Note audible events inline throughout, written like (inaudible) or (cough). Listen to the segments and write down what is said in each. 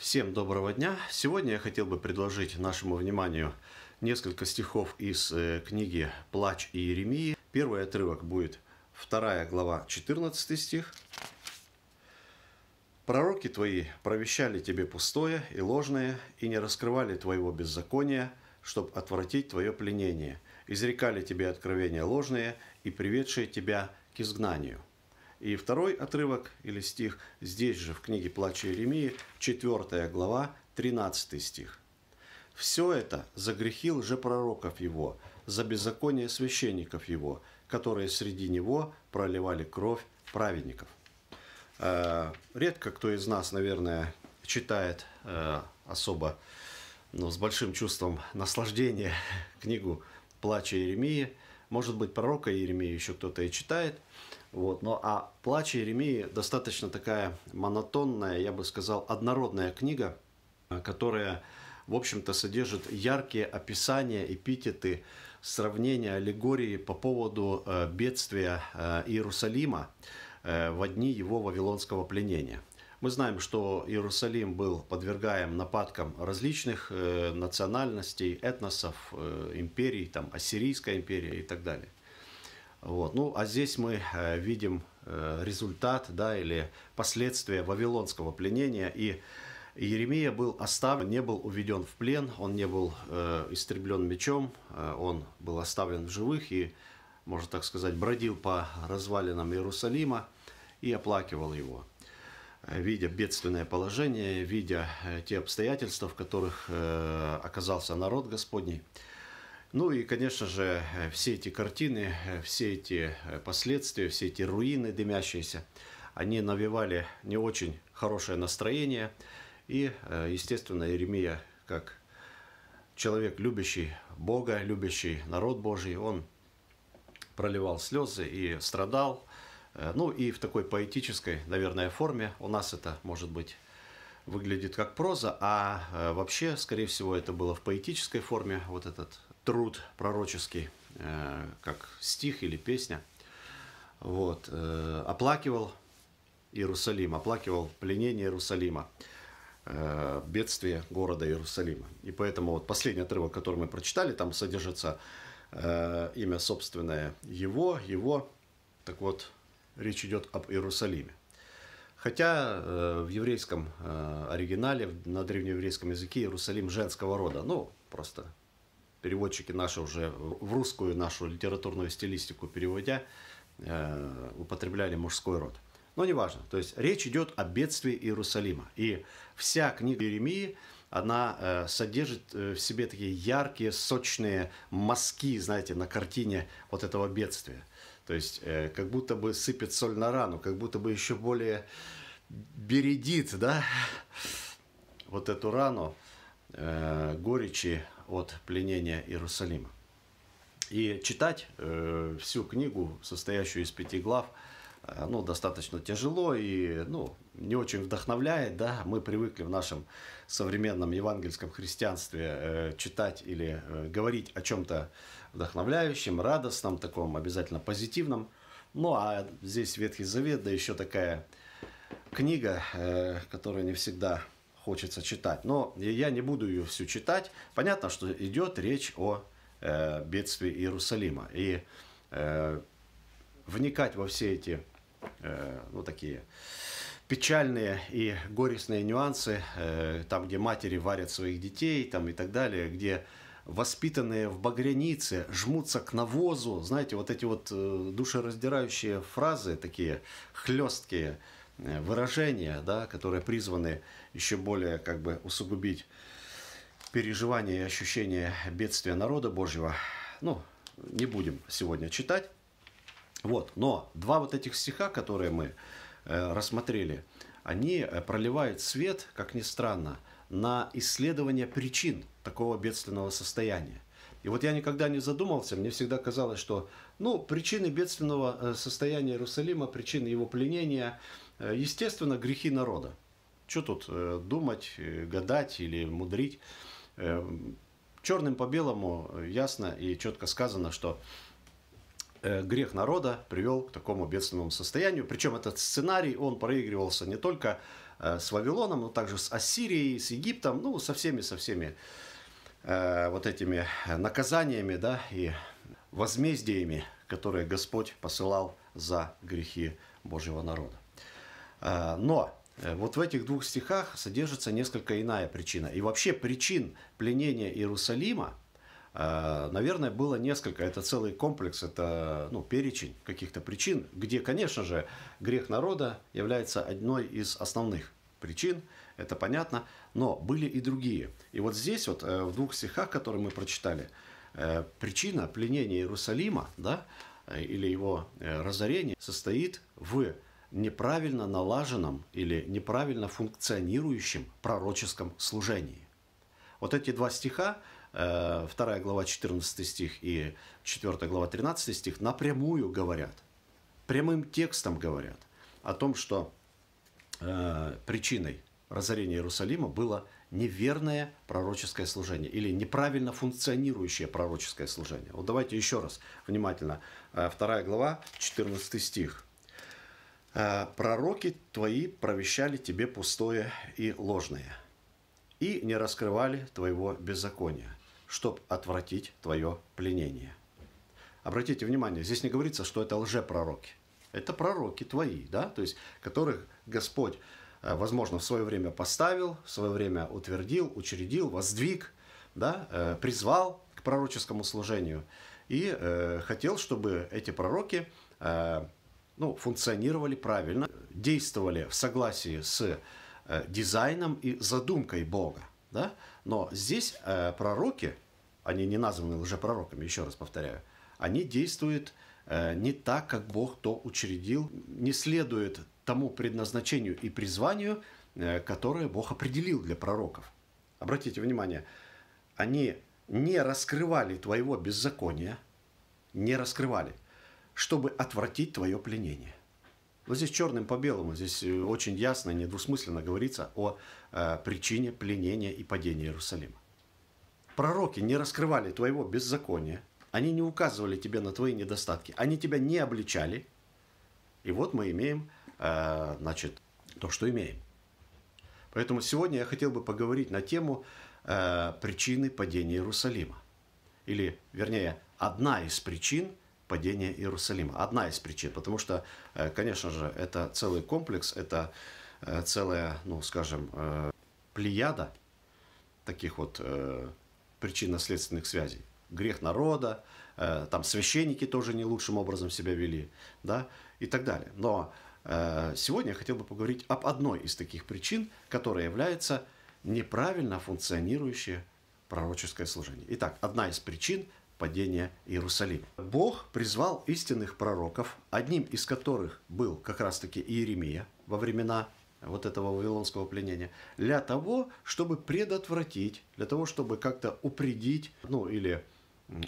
Всем доброго дня! Сегодня я хотел бы предложить нашему вниманию несколько стихов из э, книги «Плач Иеремии». Первый отрывок будет 2 глава, 14 стих. «Пророки твои провещали тебе пустое и ложное, и не раскрывали твоего беззакония, чтобы отвратить твое пленение, изрекали тебе откровения ложные и приведшие тебя к изгнанию». И второй отрывок или стих здесь же, в книге «Плача Иеремии», 4 глава, 13 стих. «Все это за грехи лжепророков его, за беззаконие священников его, которые среди него проливали кровь праведников». Э, редко кто из нас, наверное, читает э, особо но ну, с большим чувством наслаждения (laughs) книгу «Плача Иеремии». Может быть, пророка Иеремии еще кто-то и читает – вот. Но ну, а «Плач Еремии» достаточно такая монотонная, я бы сказал, однородная книга, а, которая, в общем-то, содержит яркие описания, эпитеты, сравнения, аллегории по поводу э, бедствия э, Иерусалима э, в дни его вавилонского пленения. Мы знаем, что Иерусалим был подвергаем нападкам различных национальностей, этносов, империй, там, Ассирийская империя и так далее. Вот. Ну, а здесь мы э, видим э, результат, да, или последствия вавилонского пленения. И Еремия был оставлен, не был уведен в плен, он не был э, истреблен мечом, э, он был оставлен в живых и, можно так сказать, бродил по развалинам Иерусалима и оплакивал его, э, видя бедственное положение, видя те обстоятельства, в которых э, оказался народ Господний. Ну и, конечно же, э, все эти картины, э, все эти э, последствия, все эти руины дымящиеся, они навевали не очень хорошее настроение. И, естественно, Еремия, как человек, любящий Бога, любящий народ Божий, он проливал слезы и страдал. Ну и в такой поэтической, наверное, форме. У нас это, может быть, выглядит как проза, а вообще, скорее всего, это было в поэтической форме, вот этот труд пророческий, э, как стих или песня. Вот. Э, оплакивал Иерусалим, оплакивал пленение Иерусалима, э, бедствие города Иерусалима. И поэтому вот последний отрывок, который мы прочитали, там содержится имя собственное его, его. Так вот, речь идет об Иерусалиме. Хотя в еврейском оригинале, на древнееврейском языке Иерусалим женского рода. Ну, просто переводчики наши уже в русскую нашу литературную стилистику переводя, э, употребляли мужской род. Но неважно. То есть речь идет о бедствии Иерусалима. И вся книга Иеремии, она э, содержит э, в себе такие яркие, сочные мазки, знаете, на картине вот этого бедствия. То есть э, как будто бы сыпет соль на рану, как будто бы еще более бередит, да, вот эту рану э, горечи от пленения Иерусалима. И читать э, всю книгу, состоящую из пяти глав, э, ну, достаточно тяжело и, ну, не очень вдохновляет, да. Мы привыкли в нашем современном евангельском христианстве э, читать или э, говорить о чем-то вдохновляющем, радостном, таком обязательно позитивном. Ну, а здесь Ветхий Завет, да еще такая книга, э, которая не всегда хочется читать. Но я не буду ее всю читать. Понятно, что идет речь о э, бедствии Иерусалима. И э, вникать во все эти, э, ну, такие печальные и горестные нюансы, э, там, где матери варят своих детей, там, и так далее, где воспитанные в багрянице, жмутся к навозу. Знаете, вот эти вот э, душераздирающие фразы, такие хлесткие, Э, выражения, да, которые призваны еще более как бы усугубить переживания и ощущения бедствия народа Божьего, ну, не будем сегодня читать. Вот, но два вот этих стиха, которые мы э, рассмотрели, они э, проливают свет, как ни странно, на исследование причин такого бедственного состояния. И вот я никогда не задумывался, мне всегда казалось, что ну, причины бедственного э, состояния Иерусалима, причины его пленения, Э, естественно, грехи народа. Что тут э, думать, э, гадать или мудрить? Черным по белому ясно и четко сказано, что грех народа привел к такому бедственному состоянию. Причем этот сценарий, он проигрывался не только с Вавилоном, но также с Ассирией, с Египтом, ну, со всеми, со всеми вот этими наказаниями, да, и возмездиями, которые Господь посылал за грехи Божьего народа. А, но э, вот в этих двух стихах содержится несколько иная причина. И вообще причин пленения Иерусалима, а, наверное, было несколько. Это целый комплекс, это ну, перечень каких-то причин, где, конечно же, грех народа является одной из основных причин, это понятно, но были и другие. И вот здесь вот э, в двух стихах, которые мы прочитали, э, причина пленения Иерусалима, да, или его разорения состоит в неправильно налаженном или неправильно функционирующем пророческом служении. Вот эти два стиха, 2 э, глава 14 стих и 4 глава 13 стих напрямую говорят, прямым текстом говорят о том, что э, причиной разорения Иерусалима было неверное пророческое служение или неправильно функционирующее пророческое служение. Вот давайте еще раз внимательно. 2 э, глава, 14 стих – а, пророки твои провещали тебе пустое и ложное, и не раскрывали твоего беззакония, чтоб отвратить твое пленение. Обратите внимание, здесь не говорится, что это лжепророки. Это пророки твои, да, то есть которых Господь, э, возможно, в свое время поставил, в свое время утвердил, учредил, воздвиг, да, э, призвал к пророческому служению и э, хотел, чтобы эти пророки ну, функционировали правильно, действовали в согласии с э, дизайном и задумкой Бога. Да? Но здесь э, пророки, они не названы пророками, еще раз повторяю, они действуют э, не так, как Бог то учредил, не следует тому предназначению и призванию, э, которое Бог определил для пророков. Обратите внимание, они не раскрывали твоего беззакония, не раскрывали – чтобы отвратить твое пленение. Вот здесь черным по белому, здесь э, очень ясно, и недвусмысленно говорится о э, причине пленения и падения Иерусалима. Пророки не раскрывали твоего беззакония, они не указывали тебе на твои недостатки, они тебя не обличали. И вот мы имеем, э, значит, то, что имеем. Поэтому сегодня я хотел бы поговорить на тему э, причины падения Иерусалима. Или, вернее, одна из причин – падения Иерусалима. Одна из причин, потому что, э, конечно же, это целый комплекс, это э, целая, ну, скажем, э, плеяда таких вот причинно-следственных связей. Грех народа, там священники тоже не лучшим образом себя вели, да, и так далее. Но сегодня я хотел бы поговорить об одной из таких причин, которая является неправильно функционирующее пророческое служение. Итак, одна из причин падения Иерусалима. Бог призвал истинных пророков, одним из которых был как раз-таки Иеремия во времена вот этого вавилонского пленения, для того, чтобы предотвратить, для того, чтобы как-то упредить, ну или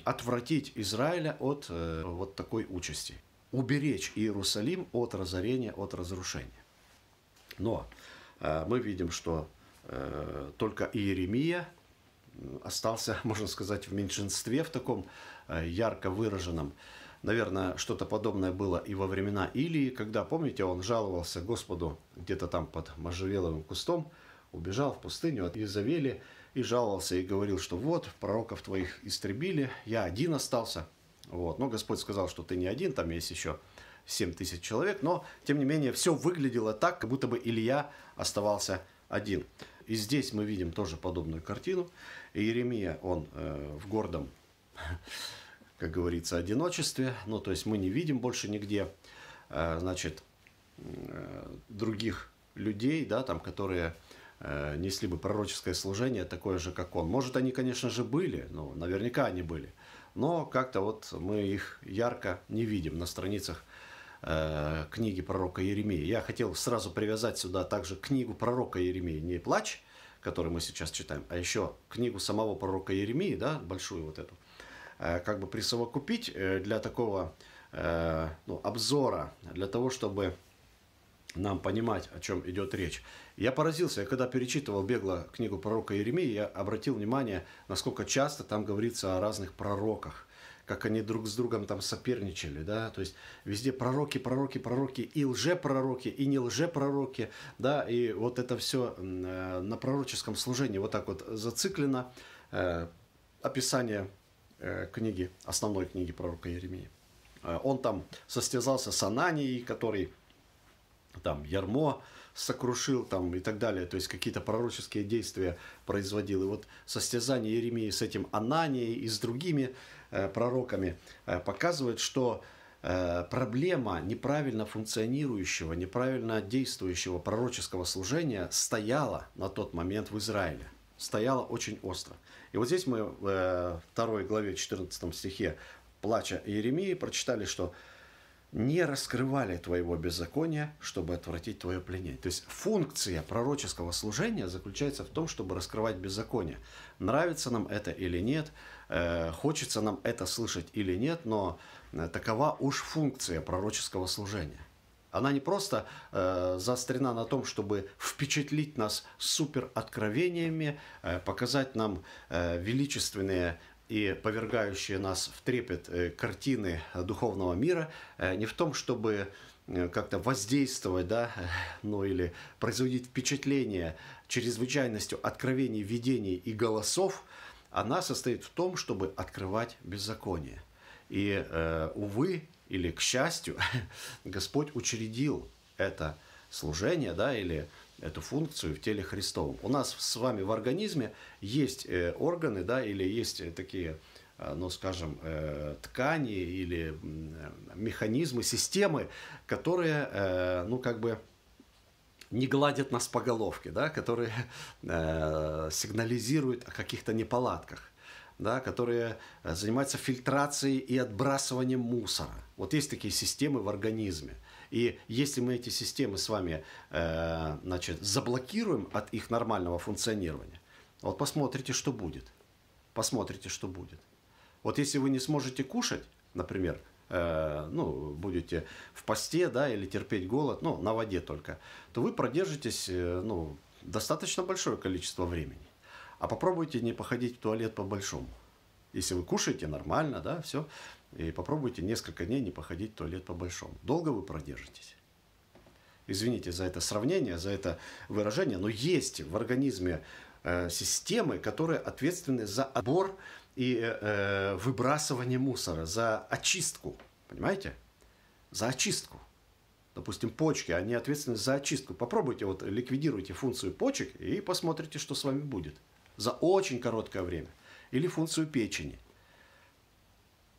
отвратить Израиля от э, вот такой участи. Уберечь Иерусалим от разорения, от разрушения. Но э, мы видим, что э, только Иеремия остался, (laughs) можно сказать, в меньшинстве в таком э, ярко выраженном. Наверное, что-то подобное было и во времена Илии, когда, помните, он жаловался Господу где-то там под можжевеловым кустом, убежал в пустыню от Изавели и жаловался и говорил, что вот, пророков твоих истребили, я один остался. Вот. Но Господь сказал, что ты не один, там есть еще 7 тысяч человек, но, тем не менее, все выглядело так, как будто бы Илья оставался один. И здесь мы видим тоже подобную картину. Иеремия, он э, в гордом, (laughs) как говорится, одиночестве. Ну, то есть мы не видим больше нигде, э, значит, э, других людей, да, там, которые э, несли бы пророческое служение, такое же, как он. Может, они, конечно же, были, ну, наверняка они были, но как-то вот мы их ярко не видим на страницах Э, книги пророка Еремии. Я хотел сразу привязать сюда также книгу пророка Еремии, не «Плач», который мы сейчас читаем, а еще книгу самого пророка Еремии, да, большую вот эту, э, как бы присовокупить э, для такого ну, обзора, для того, чтобы нам понимать, о чем идет речь. Я поразился, я когда перечитывал бегло книгу пророка Еремии, я обратил внимание, насколько часто там говорится о разных пророках как они друг с другом там соперничали, да, то есть везде пророки, пророки, пророки, и лжепророки, и не лжепророки, да, и вот это все э, на пророческом служении вот так вот зациклено э, описание э, книги, основной книги пророка Еремии. Он там состязался с Ананией, который там ярмо, сокрушил там и так далее. То есть какие-то пророческие действия производил. И вот состязание Еремии с этим Ананией и с другими э, пророками э, показывает, что э, проблема неправильно функционирующего, неправильно действующего пророческого служения стояла на тот момент в Израиле. Стояла очень остро. И вот здесь мы э, в 2 главе 14 стихе плача Еремии прочитали, что не раскрывали твоего беззакония, чтобы отвратить твое пленение. То есть функция пророческого служения заключается в том, чтобы раскрывать беззаконие. Нравится нам это или нет, э, хочется нам это слышать или нет, но э, такова уж функция пророческого служения. Она не просто э, заострена на том, чтобы впечатлить нас супероткровениями, э, показать нам э, величественные и повергающие нас в трепет э, картины духовного мира э, не в том, чтобы э, как-то воздействовать, да, ну или производить впечатление чрезвычайностью откровений, видений и голосов, она состоит в том, чтобы открывать беззаконие. И, увы, или к счастью, (laughs) Господь учредил это служение, да, или эту функцию в теле Христовом. У нас с вами в организме есть э, органы, да, или есть э, такие, э, ну, скажем, ткани или механизмы, системы, которые, ну, как бы не гладят нас по головке, да, которые сигнализируют о каких-то неполадках да, которые э, занимаются фильтрацией и отбрасыванием мусора. Вот есть такие системы в организме. И если мы эти системы с вами э, значит, заблокируем от их нормального функционирования, вот посмотрите, что будет. Посмотрите, что будет. Вот если вы не сможете кушать, например, э, ну, будете в посте, да, или терпеть голод, ну, на воде только, то вы продержитесь, э, ну, достаточно большое количество времени. А попробуйте не походить в туалет по-большому. Если вы кушаете нормально, да, все, и попробуйте несколько дней не походить в туалет по-большому. Долго вы продержитесь? Извините за это сравнение, за это выражение, но есть в организме э, системы, которые ответственны за отбор и э, э выбрасывание мусора, за очистку, понимаете? За очистку. Допустим, почки, они ответственны за очистку. Попробуйте, вот ликвидируйте функцию почек и посмотрите, что с вами будет за очень короткое время, или функцию печени.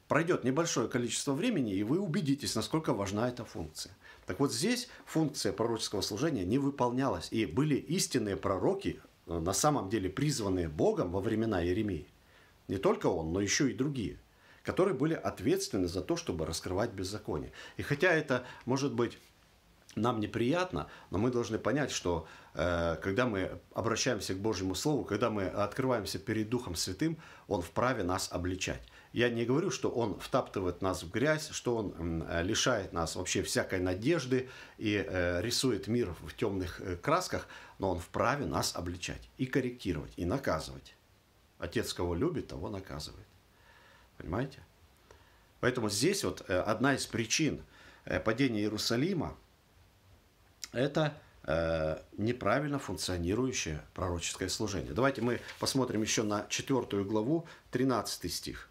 Пройдет небольшое количество времени, и вы убедитесь, насколько важна эта функция. Так вот здесь функция пророческого служения не выполнялась, и были истинные пророки, э, на самом деле призванные Богом во времена Еремии. Не только он, но еще и другие которые были ответственны за то, чтобы раскрывать беззаконие. И хотя это, может быть, нам неприятно, но мы должны понять, что э, когда мы обращаемся к Божьему Слову, когда мы открываемся перед Духом Святым, Он вправе нас обличать. Я не говорю, что Он втаптывает нас в грязь, что Он э, лишает нас вообще всякой надежды и э, рисует мир в темных э, красках, но Он вправе нас обличать и корректировать, и наказывать. Отец, кого любит, того наказывает. Понимаете? Поэтому здесь вот э, одна из причин э, падения Иерусалима – это э, неправильно функционирующее пророческое служение. Давайте мы посмотрим еще на 4 главу, 13 стих.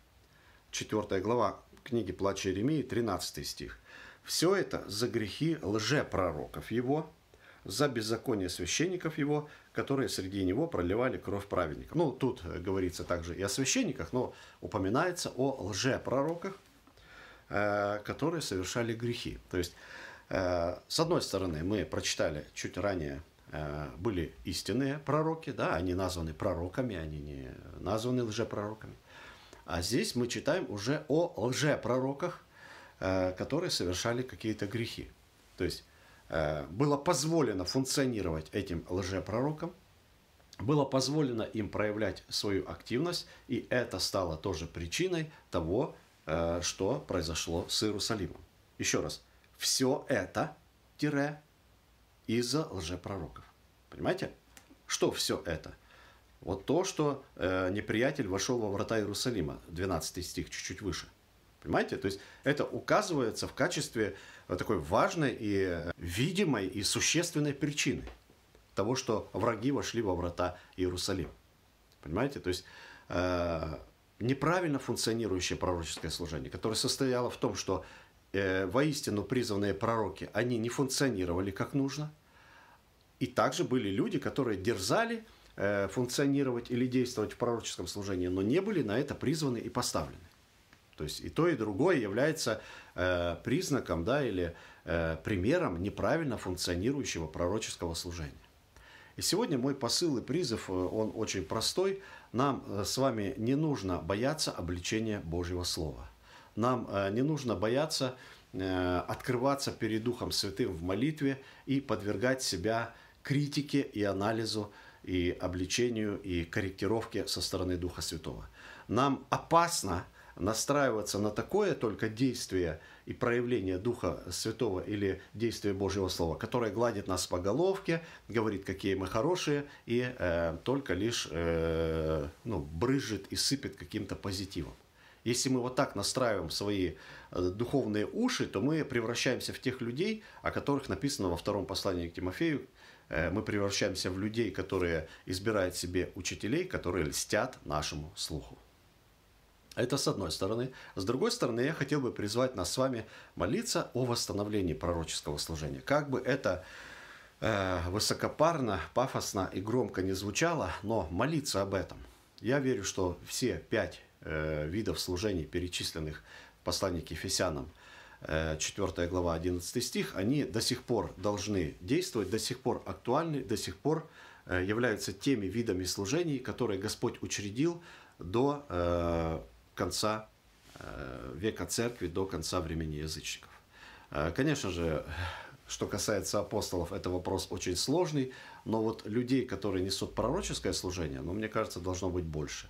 4 глава книги Плача Иеремии, 13 стих. Все это за грехи лжепророков его, за беззаконие священников его, которые среди него проливали кровь праведников. Ну, тут э, говорится также и о священниках, но упоминается о лжепророках, э, которые совершали грехи. То есть Э, с одной стороны, мы прочитали чуть ранее, э, были истинные пророки, да, они названы пророками, они не названы лжепророками. А здесь мы читаем уже о лжепророках, э, которые совершали какие-то грехи. То есть было позволено функционировать этим лжепророкам, было позволено им проявлять свою активность, и это стало тоже причиной того, что произошло с Иерусалимом. Еще раз – все это тире из-за лжепророков. Понимаете? Что все это? Вот то, что э, неприятель вошел во врата Иерусалима, 12 стих, чуть-чуть выше. Понимаете? То есть это указывается в качестве э, такой важной и э, видимой и существенной причины того, что враги вошли во врата Иерусалима. Понимаете? То есть э, неправильно функционирующее пророческое служение, которое состояло в том, что Э, воистину призванные пророки, они не функционировали как нужно. И также были люди, которые дерзали э, функционировать или действовать в пророческом служении, но не были на это призваны и поставлены. То есть и то, и другое является э, признаком да, или примером неправильно функционирующего пророческого служения. И сегодня мой посыл и призыв, он очень простой. Нам с вами не нужно бояться обличения Божьего Слова. Нам э, не нужно бояться э, открываться перед Духом Святым в молитве и подвергать себя критике и анализу, и обличению, и корректировке со стороны Духа Святого. Нам опасно настраиваться на такое только действие и проявление Духа Святого или действие Божьего Слова, которое гладит нас по головке, говорит, какие мы хорошие, и э, только лишь э, ну, брызжет и сыпет каким-то позитивом. Если мы вот так настраиваем свои э, духовные уши, то мы превращаемся в тех людей, о которых написано во втором послании к Тимофею. Э, мы превращаемся в людей, которые избирают себе учителей, которые льстят нашему слуху. Это с одной стороны. С другой стороны, я хотел бы призвать нас с вами молиться о восстановлении пророческого служения. Как бы это э, высокопарно, пафосно и громко не звучало, но молиться об этом. Я верю, что все пять Э, видов служений, перечисленных в послании к Ефесянам, 4 э, глава, 11 стих, они до сих пор должны действовать, до сих пор актуальны, до сих пор э, являются теми видами служений, которые Господь учредил до конца века церкви, до конца времени язычников. Конечно же, что касается апостолов, это вопрос очень сложный, но вот людей, которые несут пророческое служение, ну, мне кажется, должно быть больше.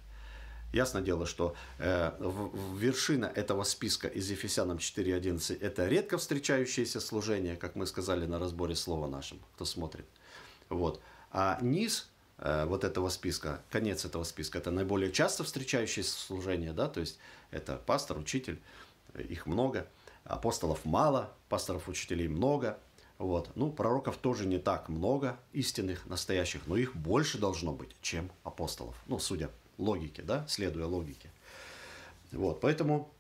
Ясно дело, что э, в, в вершина этого списка из Ефесянам 4.11 это редко встречающееся служение, как мы сказали на разборе слова нашим, кто смотрит. Вот. А низ э, вот этого списка, конец этого списка, это наиболее часто встречающееся служение, да, то есть это пастор, учитель, э, их много, апостолов мало, пасторов, учителей много, вот. Ну, пророков тоже не так много истинных, настоящих, но их больше должно быть, чем апостолов. Ну, судя логике, да, следуя логике. Вот, поэтому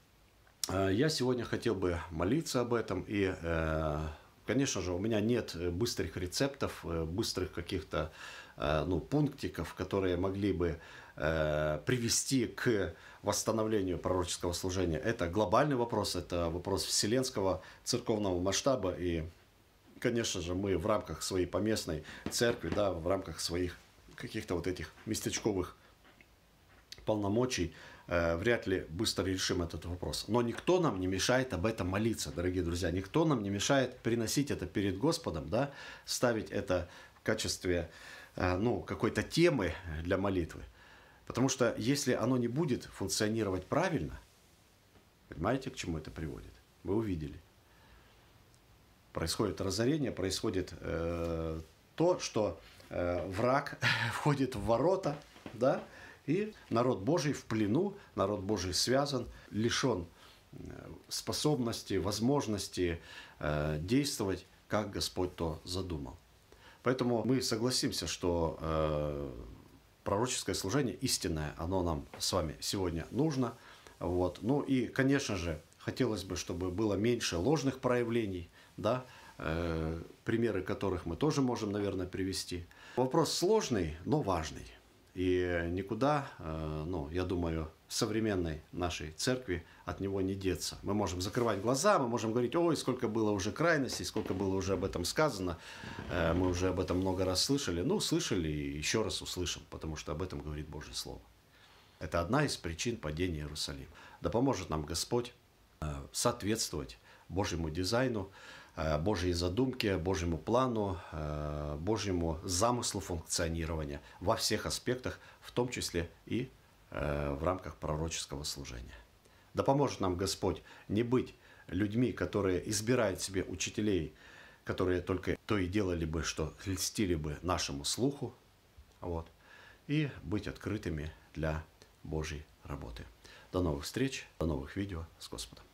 э, я сегодня хотел бы молиться об этом. И, э, конечно же, у меня нет быстрых рецептов, э, быстрых каких-то ну, пунктиков, которые могли бы привести к восстановлению пророческого служения. Это глобальный вопрос, это вопрос вселенского церковного масштаба. И, конечно же, мы в рамках своей поместной церкви, да, в рамках своих каких-то вот этих местечковых полномочий э, вряд ли быстро решим этот вопрос. Но никто нам не мешает об этом молиться, дорогие друзья. Никто нам не мешает приносить это перед Господом, да, ставить это в качестве э, ну, какой-то темы для молитвы. Потому что если оно не будет функционировать правильно, понимаете, к чему это приводит? Вы увидели. Происходит разорение, происходит э, то, что э, враг (laughs) входит в ворота, да, и народ Божий в плену, народ Божий связан, лишен э, способности, возможности э, действовать, как Господь то задумал. Поэтому мы согласимся, что э, пророческое служение истинное, оно нам с вами сегодня нужно. Вот. Ну и, конечно же, хотелось бы, чтобы было меньше ложных проявлений, да, примеры которых мы тоже можем, наверное, привести. Вопрос сложный, но важный. И никуда, э, ну, я думаю, в современной нашей церкви от него не деться. Мы можем закрывать глаза, мы можем говорить, ой, сколько было уже крайностей, сколько было уже об этом сказано, э, мы уже об этом много раз слышали. Ну, слышали и еще раз услышим, потому что об этом говорит Божье Слово. Это одна из причин падения Иерусалима. Да поможет нам Господь э, соответствовать Божьему дизайну, Э, Божьей задумке, Божьему плану, э, Божьему замыслу функционирования во всех аспектах, в том числе и э, в рамках пророческого служения. Да поможет нам Господь не быть людьми, которые избирают себе учителей, которые только то и делали бы, что льстили бы нашему слуху, вот, и быть открытыми для Божьей работы. До новых встреч, до новых видео с Господом.